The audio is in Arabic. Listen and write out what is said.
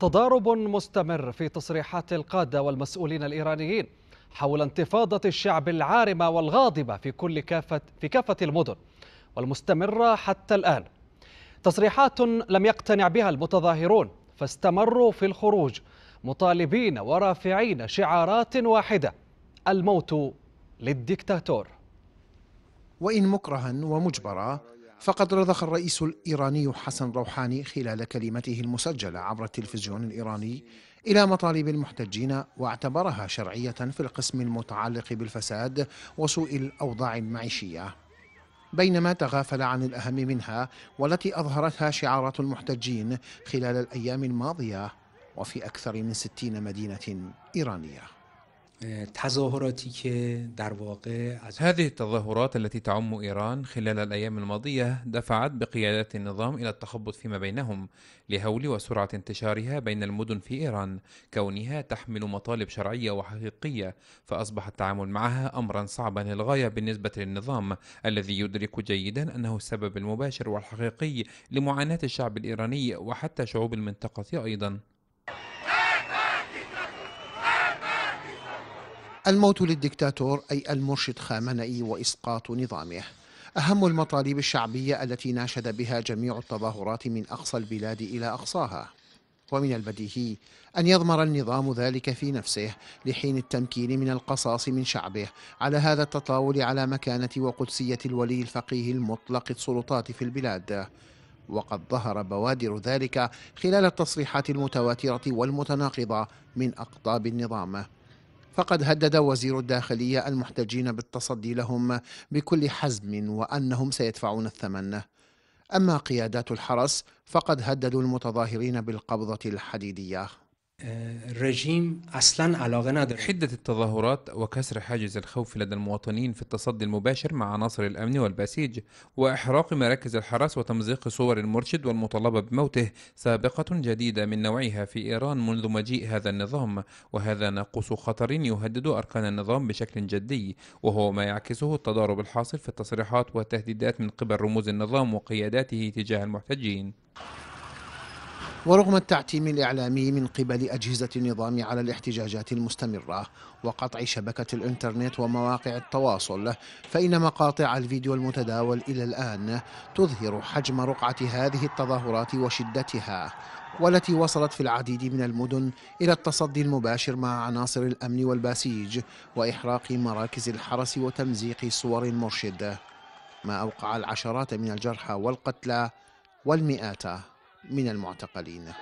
تضارب مستمر في تصريحات القادة والمسؤولين الإيرانيين حول انتفاضة الشعب العارمة والغاضبة في كل كافة في كافة المدن والمستمرة حتى الآن. تصريحات لم يقتنع بها المتظاهرون فاستمروا في الخروج مطالبين ورافعين شعارات واحدة الموت للدكتاتور. وإن مكرها ومجبرا فقد رضخ الرئيس الإيراني حسن روحاني خلال كلمته المسجلة عبر التلفزيون الإيراني إلى مطالب المحتجين واعتبرها شرعية في القسم المتعلق بالفساد وسوء الأوضاع المعيشية بينما تغافل عن الأهم منها والتي أظهرتها شعارات المحتجين خلال الأيام الماضية وفي أكثر من ستين مدينة إيرانية که در واقع از هذه التظاهرات التي تعم إيران خلال الأيام الماضية دفعت بقيادات النظام إلى التخبط فيما بينهم لهول وسرعة انتشارها بين المدن في إيران كونها تحمل مطالب شرعية وحقيقية فأصبح التعامل معها أمرا صعبا للغاية بالنسبة للنظام الذي يدرك جيدا أنه السبب المباشر والحقيقي لمعاناة الشعب الإيراني وحتى شعوب المنطقة أيضا الموت للدكتاتور أي المرشد خامنئي وإسقاط نظامه أهم المطالب الشعبية التي ناشد بها جميع التظاهرات من أقصى البلاد إلى أقصاها ومن البديهي أن يضمر النظام ذلك في نفسه لحين التمكين من القصاص من شعبه على هذا التطاول على مكانة وقدسية الولي الفقيه المطلق السلطات في البلاد وقد ظهر بوادر ذلك خلال التصريحات المتواترة والمتناقضة من أقطاب النظام فقد هدد وزير الداخلية المحتجين بالتصدي لهم بكل حزم وأنهم سيدفعون الثمن أما قيادات الحرس فقد هددوا المتظاهرين بالقبضة الحديدية الرجيم اصلا علاقه نداره حده التظاهرات وكسر حاجز الخوف لدى المواطنين في التصدي المباشر مع عناصر الامن والبسيج واحراق مراكز الحرس وتمزيق صور المرشد والمطالبه بموته سابقه جديده من نوعها في ايران منذ مجيء هذا النظام وهذا ناقوس خطر يهدد اركان النظام بشكل جدي وهو ما يعكسه التضارب الحاصل في التصريحات والتهديدات من قبل رموز النظام وقياداته تجاه المحتجين ورغم التعتيم الإعلامي من قبل أجهزة النظام على الاحتجاجات المستمرة وقطع شبكة الإنترنت ومواقع التواصل فإن مقاطع الفيديو المتداول إلى الآن تظهر حجم رقعة هذه التظاهرات وشدتها والتي وصلت في العديد من المدن إلى التصدي المباشر مع عناصر الأمن والباسيج وإحراق مراكز الحرس وتمزيق صور المرشد ما أوقع العشرات من الجرحى والقتلى والمئات من المعتقلين